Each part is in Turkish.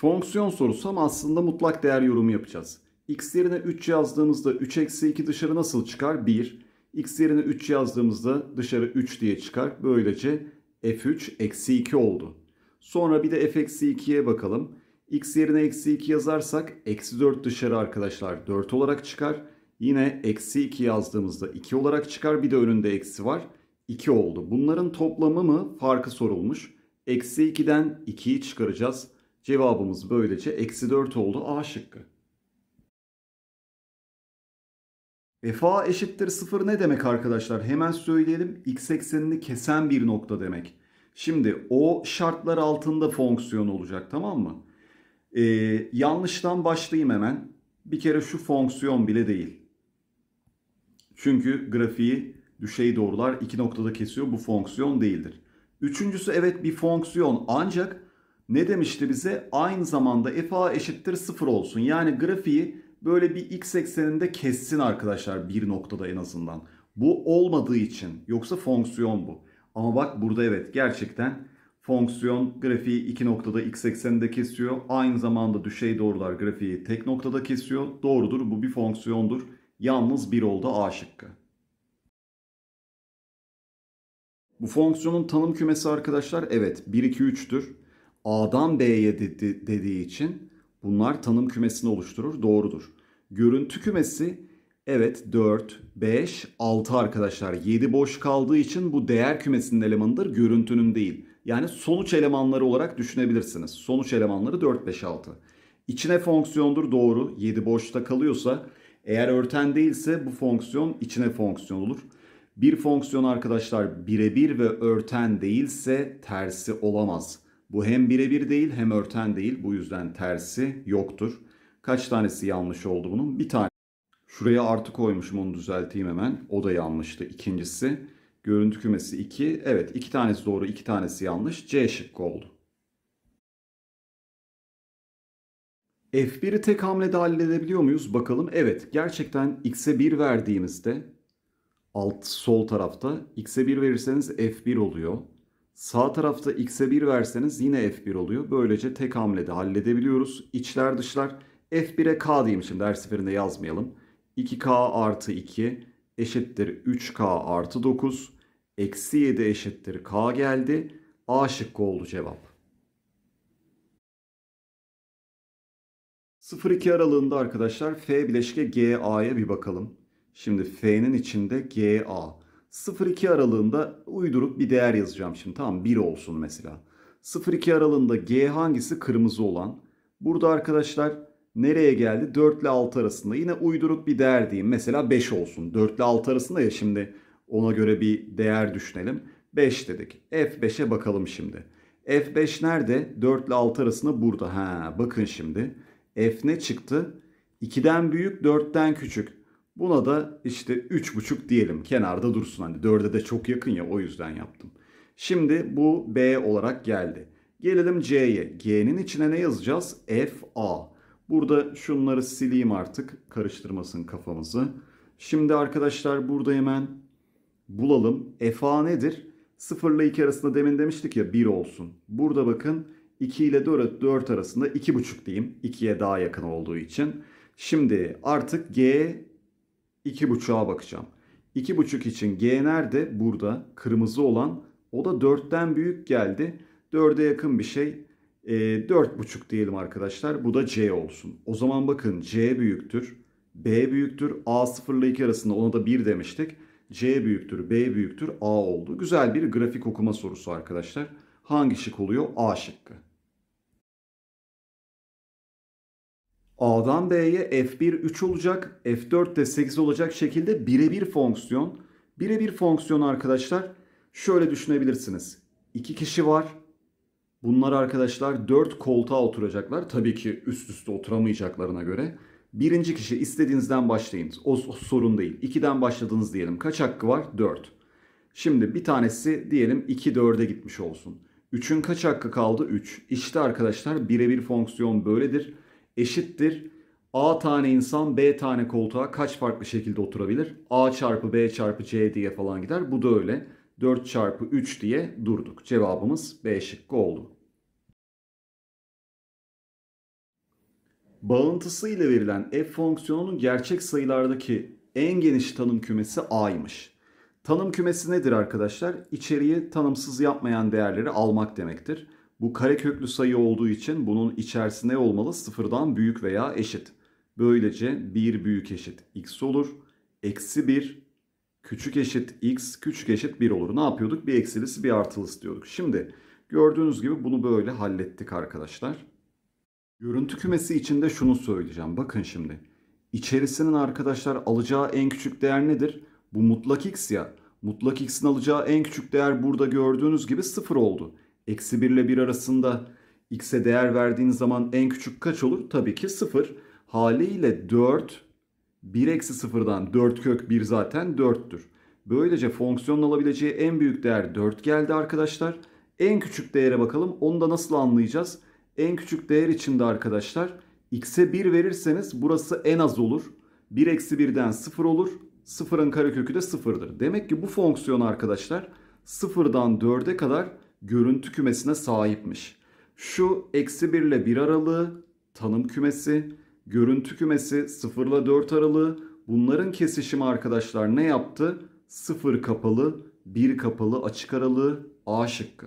Fonksiyon sorusu ama aslında mutlak değer yorumu yapacağız. x yerine 3 yazdığımızda 3 eksi 2 dışarı nasıl çıkar? 1. x yerine 3 yazdığımızda dışarı 3 diye çıkar. Böylece f3 eksi 2 oldu. Sonra bir de f eksi 2'ye bakalım. x yerine eksi 2 yazarsak eksi 4 dışarı arkadaşlar 4 olarak çıkar. Yine eksi 2 yazdığımızda 2 olarak çıkar. Bir de önünde eksi var. 2 oldu. Bunların toplamı mı? Farkı sorulmuş. Eksi 2'den 2'yi çıkaracağız. Cevabımız böylece eksi 4 oldu A şıkkı. E, f a eşittir 0 ne demek arkadaşlar? Hemen söyleyelim. X eksenini kesen bir nokta demek. Şimdi o şartlar altında fonksiyon olacak tamam mı? Ee, yanlıştan başlayayım hemen. Bir kere şu fonksiyon bile değil. Çünkü grafiği düşey doğrular iki noktada kesiyor. Bu fonksiyon değildir. Üçüncüsü evet bir fonksiyon ancak ne demişti bize? Aynı zamanda f eşittir 0 olsun. Yani grafiği böyle bir x ekseninde kessin arkadaşlar bir noktada en azından. Bu olmadığı için yoksa fonksiyon bu. Ama bak burada evet gerçekten fonksiyon grafiği iki noktada x ekseninde kesiyor. Aynı zamanda düşey doğrular grafiği tek noktada kesiyor. Doğrudur bu bir fonksiyondur. Yalnız bir oldu A şıkkı. Bu fonksiyonun tanım kümesi arkadaşlar evet 1 2 3'tür. A'dan B'ye dedi, dediği için bunlar tanım kümesini oluşturur. Doğrudur. Görüntü kümesi evet 4, 5, 6 arkadaşlar. 7 boş kaldığı için bu değer kümesinin elemanıdır. Görüntünün değil. Yani sonuç elemanları olarak düşünebilirsiniz. Sonuç elemanları 4, 5, 6. İçine fonksiyondur doğru. 7 boşta kalıyorsa eğer örten değilse bu fonksiyon içine fonksiyon olur. Bir fonksiyon arkadaşlar birebir ve örten değilse tersi olamaz. Bu hem birebir değil hem örten değil. Bu yüzden tersi yoktur. Kaç tanesi yanlış oldu bunun? Bir tane. Şuraya artı koymuşum onu düzelteyim hemen. O da yanlıştı. İkincisi görüntü kümesi 2. Evet iki tanesi doğru iki tanesi yanlış. C şıkkı oldu. F1'i tek hamlede halledebiliyor muyuz? Bakalım. Evet gerçekten x'e 1 verdiğimizde alt sol tarafta x'e 1 verirseniz f1 oluyor. Sağ tarafta x'e 1 verseniz yine f1 oluyor. Böylece tek hamlede halledebiliyoruz. İçler dışlar f1'e k diyeyim şimdi her seferinde yazmayalım. 2k artı 2 eşittir 3k artı 9. Eksi 7 eşittir k geldi. A şıkkı oldu cevap. 0-2 aralığında arkadaşlar F bileşke g a'ya bir bakalım. Şimdi F'nin içinde g a. 0-2 aralığında uydurup bir değer yazacağım şimdi. Tamam 1 olsun mesela. 0-2 aralığında G hangisi? Kırmızı olan. Burada arkadaşlar nereye geldi? 4 ile 6 arasında. Yine uydurup bir değer diyeyim. Mesela 5 olsun. 4 ile 6 arasında ya şimdi ona göre bir değer düşünelim. 5 dedik. F5'e bakalım şimdi. F5 nerede? 4 ile 6 arasında burada. Ha, bakın şimdi. F ne çıktı? 2'den büyük 4'ten küçük. Buna da işte 3,5 diyelim. Kenarda dursun hani 4'e de çok yakın ya o yüzden yaptım. Şimdi bu B olarak geldi. Gelelim C'ye. G'nin içine ne yazacağız? Fa. Burada şunları sileyim artık. Karıştırmasın kafamızı. Şimdi arkadaşlar burada hemen bulalım. Fa nedir? 0 ile 2 arasında demin demiştik ya 1 olsun. Burada bakın 2 ile 4, 4 arasında 2,5 diyeyim. 2'ye daha yakın olduğu için. Şimdi artık G 2.5'a bakacağım. 2.5 için G nerede? Burada kırmızı olan. O da 4'ten büyük geldi. 4'e yakın bir şey. E, ee, 4.5 diyelim arkadaşlar. Bu da C olsun. O zaman bakın C büyüktür. B büyüktür. A 0 ile 2 arasında ona da 1 demiştik. C büyüktür, B büyüktür, A oldu. Güzel bir grafik okuma sorusu arkadaşlar. Hangi şık oluyor? A şıkkı. A'dan B'ye F1 3 olacak, F4 de 8 olacak şekilde birebir fonksiyon. Birebir fonksiyon arkadaşlar şöyle düşünebilirsiniz. İki kişi var. Bunlar arkadaşlar 4 koltuğa oturacaklar. Tabii ki üst üste oturamayacaklarına göre. Birinci kişi istediğinizden başlayın. O, o sorun değil. 2'den başladınız diyelim. Kaç hakkı var? 4. Şimdi bir tanesi diyelim 2 4'e gitmiş olsun. 3'ün kaç hakkı kaldı? 3. İşte arkadaşlar birebir fonksiyon böyledir eşittir. A tane insan B tane koltuğa kaç farklı şekilde oturabilir? A çarpı B çarpı C diye falan gider. Bu da öyle. 4 çarpı 3 diye durduk. Cevabımız B şıkkı oldu. Bağıntısıyla verilen f fonksiyonunun gerçek sayılardaki en geniş tanım kümesi a'ymış. Tanım kümesi nedir arkadaşlar? İçeriği tanımsız yapmayan değerleri almak demektir. Bu kare köklü sayı olduğu için bunun içerisinde olmalı sıfırdan büyük veya eşit. Böylece 1 büyük eşit x olur. Eksi 1 küçük eşit x küçük eşit 1 olur. Ne yapıyorduk? Bir eksilisi bir artılısı diyorduk. Şimdi gördüğünüz gibi bunu böyle hallettik arkadaşlar. Görüntü kümesi içinde şunu söyleyeceğim. Bakın şimdi. İçerisinin arkadaşlar alacağı en küçük değer nedir? Bu mutlak x ya. Mutlak x'in alacağı en küçük değer burada gördüğünüz gibi 0 oldu. Eksi 1 ile 1 arasında x'e değer verdiğiniz zaman en küçük kaç olur? Tabii ki 0. Haliyle 4, 1 eksi 0'dan 4 kök 1 zaten 4'tür. Böylece fonksiyonun alabileceği en büyük değer 4 geldi arkadaşlar. En küçük değere bakalım. Onu da nasıl anlayacağız? En küçük değer içinde arkadaşlar x'e 1 verirseniz burası en az olur. 1 eksi 1'den 0 olur. 0'ın karekökü de 0'dır. Demek ki bu fonksiyon arkadaşlar 0'dan 4'e kadar görüntü kümesine sahipmiş. Şu eksi 1 ile 1 aralığı tanım kümesi, görüntü kümesi 0 ile 4 aralığı bunların kesişimi arkadaşlar ne yaptı? 0 kapalı, 1 kapalı açık aralığı A şıkkı.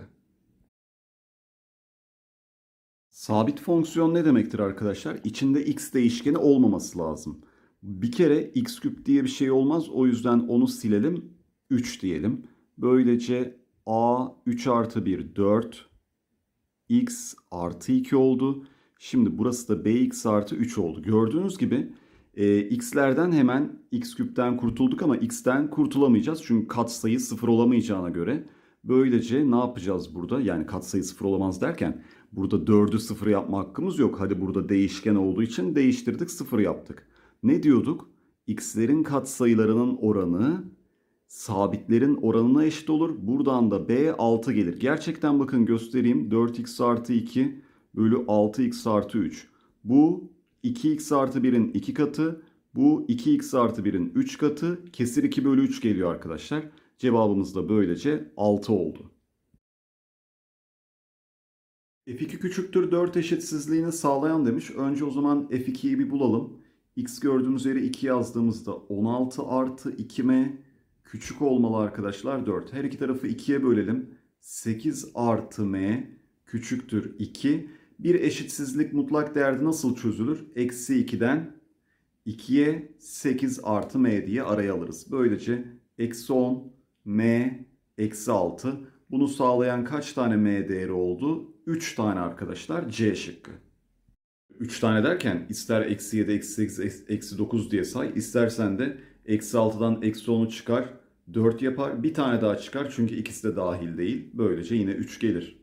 Sabit fonksiyon ne demektir arkadaşlar? İçinde x değişkeni olmaması lazım. Bir kere x küp diye bir şey olmaz. O yüzden onu silelim. 3 diyelim. Böylece A 3 artı 1 4. X artı 2 oldu. Şimdi burası da bx artı 3 oldu. Gördüğünüz gibi e, x'lerden hemen x küpten kurtulduk ama x'ten kurtulamayacağız. Çünkü katsayı 0 olamayacağına göre. Böylece ne yapacağız burada? Yani katsayı 0 olamaz derken burada 4'ü 0 yapma hakkımız yok. Hadi burada değişken olduğu için değiştirdik 0 yaptık. Ne diyorduk? x'lerin katsayılarının oranı sabitlerin oranına eşit olur. Buradan da B 6 gelir. Gerçekten bakın göstereyim. 4x artı 2 bölü 6x artı 3. Bu 2x artı 1'in 2 katı. Bu 2x artı 1'in 3 katı. Kesir 2 bölü 3 geliyor arkadaşlar. Cevabımız da böylece 6 oldu. F2 küçüktür 4 eşitsizliğini sağlayan demiş. Önce o zaman F2'yi bir bulalım. X gördüğümüz yere 2 yazdığımızda 16 artı 2M küçük olmalı arkadaşlar 4. Her iki tarafı 2'ye bölelim. 8 artı m küçüktür 2. Bir eşitsizlik mutlak değerde nasıl çözülür? Eksi 2'den 2'ye 8 artı m diye araya alırız. Böylece eksi 10 m eksi 6. Bunu sağlayan kaç tane m değeri oldu? 3 tane arkadaşlar C şıkkı. 3 tane derken ister eksi 7, eksi 8, eksi 9 diye say. istersen de eksi 6'dan eksi 10'u çıkar 4 yapar. Bir tane daha çıkar çünkü ikisi de dahil değil. Böylece yine 3 gelir.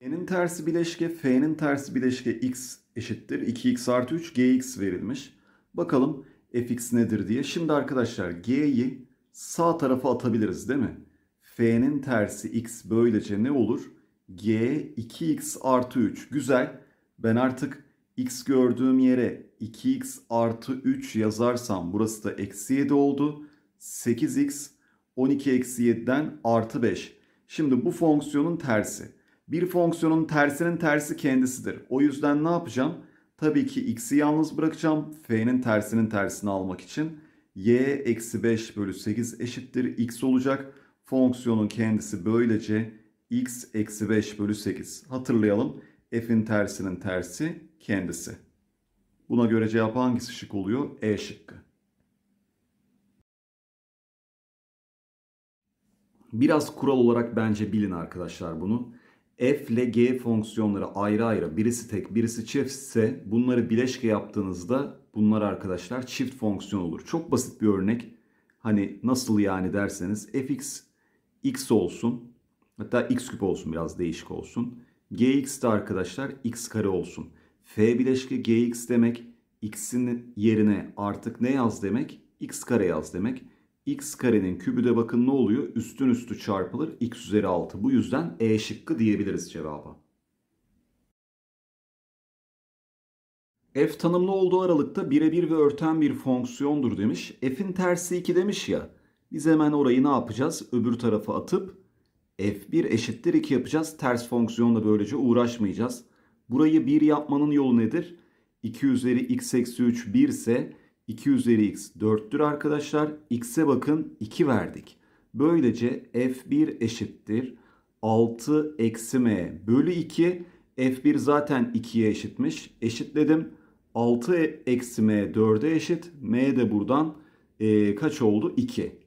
N'in tersi bileşke, F'nin tersi bileşke x eşittir. 2x artı 3 gx verilmiş. Bakalım fx nedir diye. Şimdi arkadaşlar g'yi sağ tarafa atabiliriz değil mi? F'nin tersi x böylece ne olur? G 2x artı 3. Güzel. Ben artık x gördüğüm yere 2x artı 3 yazarsam burası da eksi 7 oldu. 8x 12 eksi 7'den artı 5. Şimdi bu fonksiyonun tersi. Bir fonksiyonun tersinin tersi kendisidir. O yüzden ne yapacağım? Tabii ki x'i yalnız bırakacağım. F'nin tersinin tersini almak için. y eksi 5 bölü 8 eşittir x olacak. Fonksiyonun kendisi böylece x eksi 5 bölü 8. Hatırlayalım. F'in tersinin tersi kendisi. Buna göre cevap hangisi şık oluyor? E şıkkı. Biraz kural olarak bence bilin arkadaşlar bunu. F ile G fonksiyonları ayrı ayrı birisi tek birisi çiftse bunları bileşke yaptığınızda bunlar arkadaşlar çift fonksiyon olur. Çok basit bir örnek. Hani nasıl yani derseniz fx x olsun hatta x küp olsun biraz değişik olsun. Gx de arkadaşlar x kare olsun. F bileşki gx demek x'in yerine artık ne yaz demek? x kare yaz demek. x karenin kübü de bakın ne oluyor? Üstün üstü çarpılır x üzeri 6. Bu yüzden e şıkkı diyebiliriz cevaba. F tanımlı olduğu aralıkta birebir ve örten bir fonksiyondur demiş. F'in tersi 2 demiş ya. Biz hemen orayı ne yapacağız? Öbür tarafa atıp f1 eşittir 2 yapacağız. Ters fonksiyonla böylece uğraşmayacağız. Burayı 1 yapmanın yolu nedir? 2 üzeri x eksi 3 1 ise 2 üzeri x 4'tür arkadaşlar. x'e bakın 2 verdik. Böylece f1 eşittir 6 eksi m bölü 2. f1 zaten 2'ye eşitmiş. Eşitledim. 6 eksi m 4'e eşit. m de buradan e, kaç oldu? 2.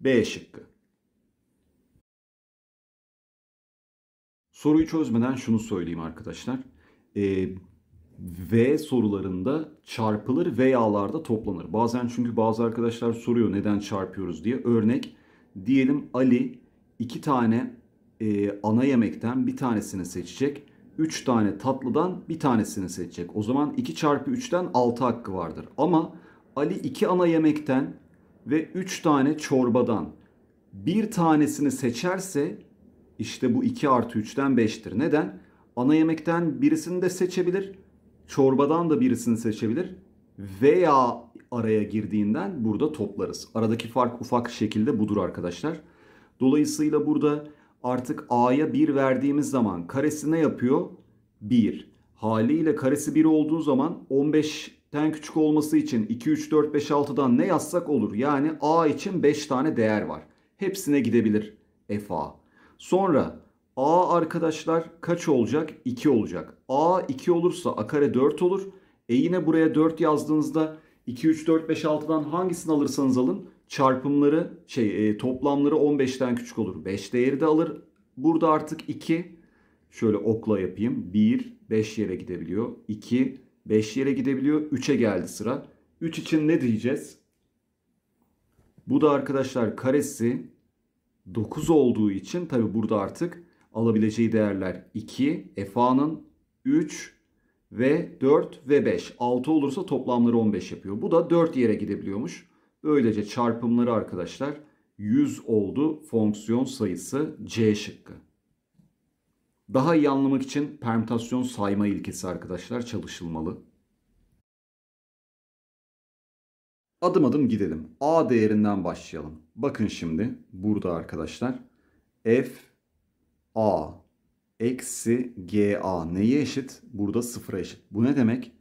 B şıkkı. Soruyu çözmeden şunu söyleyeyim arkadaşlar. E, V sorularında çarpılır veyalarda toplanır. Bazen çünkü bazı arkadaşlar soruyor neden çarpıyoruz diye. Örnek diyelim Ali iki tane e, ana yemekten bir tanesini seçecek. üç tane tatlıdan bir tanesini seçecek. O zaman 2 çarpı 3'ten 6 hakkı vardır. Ama Ali iki ana yemekten ve 3 tane çorbadan bir tanesini seçerse işte bu 2 artı 3'ten 5'tir. Neden? Ana yemekten birisini de seçebilir. Çorbadan da birisini seçebilir. Veya araya girdiğinden burada toplarız. Aradaki fark ufak şekilde budur arkadaşlar. Dolayısıyla burada artık A'ya 1 verdiğimiz zaman karesi ne yapıyor? 1. Haliyle karesi 1 olduğu zaman 15'ten küçük olması için 2, 3, 4, 5, 6'dan ne yazsak olur. Yani A için 5 tane değer var. Hepsine gidebilir f A. Sonra a arkadaşlar kaç olacak? 2 olacak. a 2 olursa a kare 4 olur. E yine buraya 4 yazdığınızda 2, 3, 4, 5, 6'dan hangisini alırsanız alın çarpımları şey e, toplamları 15'ten küçük olur. 5 değeri de alır. Burada artık 2 şöyle okla yapayım. 1 5 yere gidebiliyor. 2 5 yere gidebiliyor. 3'e geldi sıra. 3 için ne diyeceğiz? Bu da arkadaşlar karesi 9 olduğu için tabi burada artık alabileceği değerler 2, Efa'nın 3 ve 4 ve 5. 6 olursa toplamları 15 yapıyor. Bu da 4 yere gidebiliyormuş. Böylece çarpımları arkadaşlar 100 oldu fonksiyon sayısı C şıkkı. Daha iyi anlamak için permütasyon sayma ilkesi arkadaşlar çalışılmalı. Adım adım gidelim. A değerinden başlayalım. Bakın şimdi burada arkadaşlar. F A eksi G A neye eşit? Burada sıfıra eşit. Bu ne demek?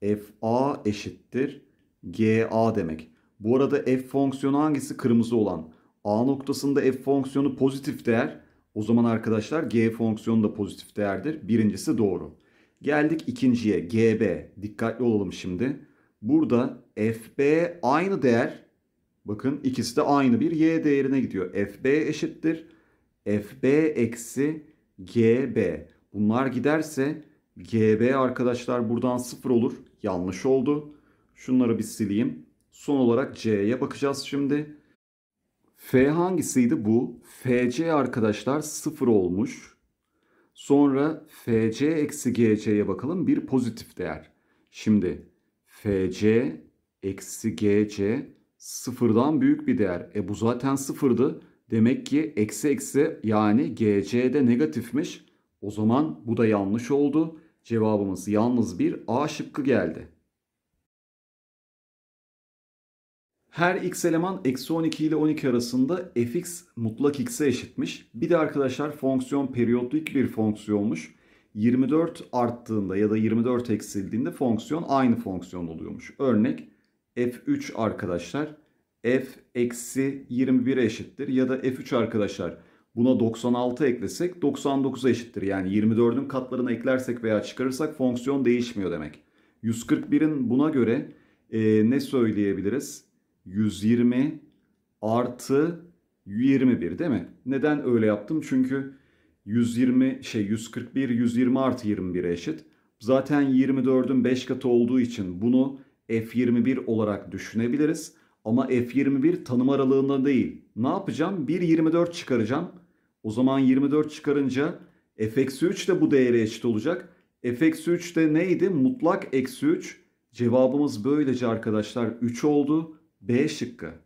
F A eşittir G A demek. Bu arada F fonksiyonu hangisi? Kırmızı olan. A noktasında F fonksiyonu pozitif değer. O zaman arkadaşlar G fonksiyonu da pozitif değerdir. Birincisi doğru. Geldik ikinciye. GB. Dikkatli olalım şimdi. Burada FB aynı değer. Bakın ikisi de aynı bir y değerine gidiyor. FB eşittir. FB eksi GB. Bunlar giderse GB arkadaşlar buradan sıfır olur. Yanlış oldu. Şunları bir sileyim. Son olarak C'ye bakacağız şimdi. F hangisiydi bu? FC arkadaşlar sıfır olmuş. Sonra FC eksi GC'ye bakalım. Bir pozitif değer. Şimdi FC eksi GC sıfırdan büyük bir değer. E bu zaten sıfırdı. Demek ki eksi eksi yani gc de negatifmiş. O zaman bu da yanlış oldu. Cevabımız yalnız bir A şıkkı geldi. Her x eleman eksi 12 ile 12 arasında fx mutlak x'e eşitmiş. Bir de arkadaşlar fonksiyon periyotlu bir fonksiyonmuş. 24 arttığında ya da 24 eksildiğinde fonksiyon aynı fonksiyon oluyormuş. Örnek f3 arkadaşlar f eksi 21 eşittir ya da f3 arkadaşlar buna 96 eklesek 99 eşittir. Yani 24'ün katlarını eklersek veya çıkarırsak fonksiyon değişmiyor demek. 141'in buna göre e, ne söyleyebiliriz? 120 artı 21 değil mi? Neden öyle yaptım? Çünkü 120 şey 141 120 artı 21 eşit. Zaten 24'ün 5 katı olduğu için bunu F21 olarak düşünebiliriz. Ama F21 tanım aralığında değil. Ne yapacağım? 1 24 çıkaracağım. O zaman 24 çıkarınca f-3 de bu değere eşit olacak. f-3 de neydi? Mutlak eksi 3. Cevabımız böylece arkadaşlar 3 oldu. B şıkkı.